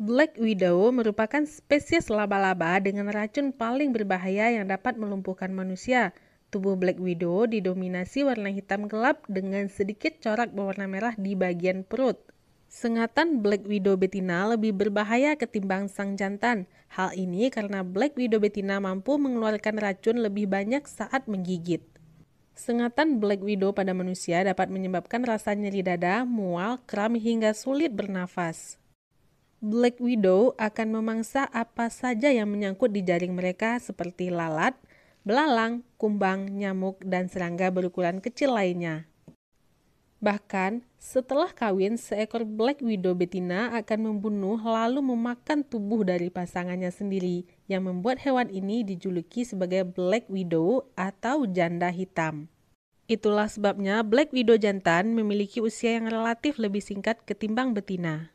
Black Widow merupakan spesies laba-laba dengan racun paling berbahaya yang dapat melumpuhkan manusia. Tubuh Black Widow didominasi warna hitam gelap dengan sedikit corak berwarna merah di bagian perut. Sengatan Black Widow betina lebih berbahaya ketimbang sang jantan. Hal ini karena Black Widow betina mampu mengeluarkan racun lebih banyak saat menggigit. Sengatan Black Widow pada manusia dapat menyebabkan rasa nyeri dada, mual, kram hingga sulit bernafas. Black Widow akan memangsa apa saja yang menyangkut di jaring mereka seperti lalat, belalang, kumbang, nyamuk, dan serangga berukuran kecil lainnya. Bahkan, setelah kawin, seekor Black Widow betina akan membunuh lalu memakan tubuh dari pasangannya sendiri, yang membuat hewan ini dijuluki sebagai Black Widow atau janda hitam. Itulah sebabnya Black Widow jantan memiliki usia yang relatif lebih singkat ketimbang betina.